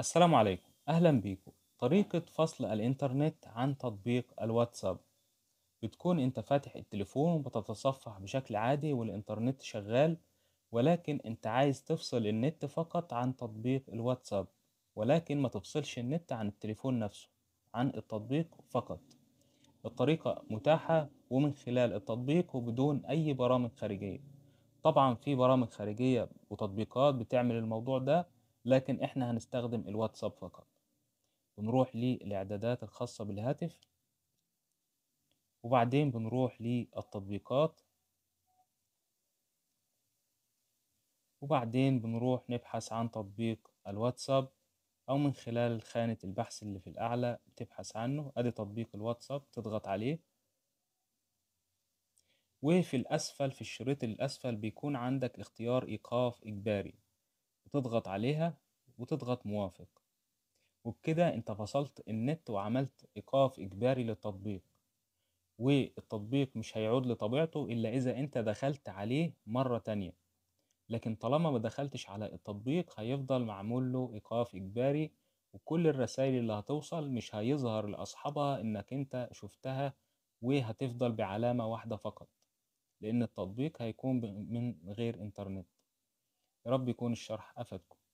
السلام عليكم أهلا بيكم طريقة فصل الإنترنت عن تطبيق الواتساب بتكون أنت فاتح التليفون وبتتصفح بشكل عادي والإنترنت شغال ولكن أنت عايز تفصل النت فقط عن تطبيق الواتساب ولكن ما تفصلش النت عن التليفون نفسه عن التطبيق فقط الطريقة متاحة ومن خلال التطبيق وبدون أي برامج خارجية طبعا في برامج خارجية وتطبيقات بتعمل الموضوع ده لكن احنا هنستخدم الواتساب فقط بنروح للاعدادات الخاصة بالهاتف وبعدين بنروح للتطبيقات وبعدين بنروح نبحث عن تطبيق الواتساب او من خلال خانة البحث اللي في الاعلى بتبحث عنه ادي تطبيق الواتساب تضغط عليه وفي الاسفل في الشريط الاسفل بيكون عندك اختيار ايقاف اجباري وتضغط عليها وتضغط موافق وبكده انت فصلت النت وعملت ايقاف اجباري للتطبيق والتطبيق مش هيعود لطبيعته الا اذا انت دخلت عليه مرة تانية لكن طالما ما دخلتش على التطبيق هيفضل معمول له ايقاف اجباري وكل الرسائل اللي هتوصل مش هيظهر لاصحابها انك انت شفتها وهتفضل بعلامة واحدة فقط لان التطبيق هيكون من غير انترنت يا رب يكون الشرح أفادكم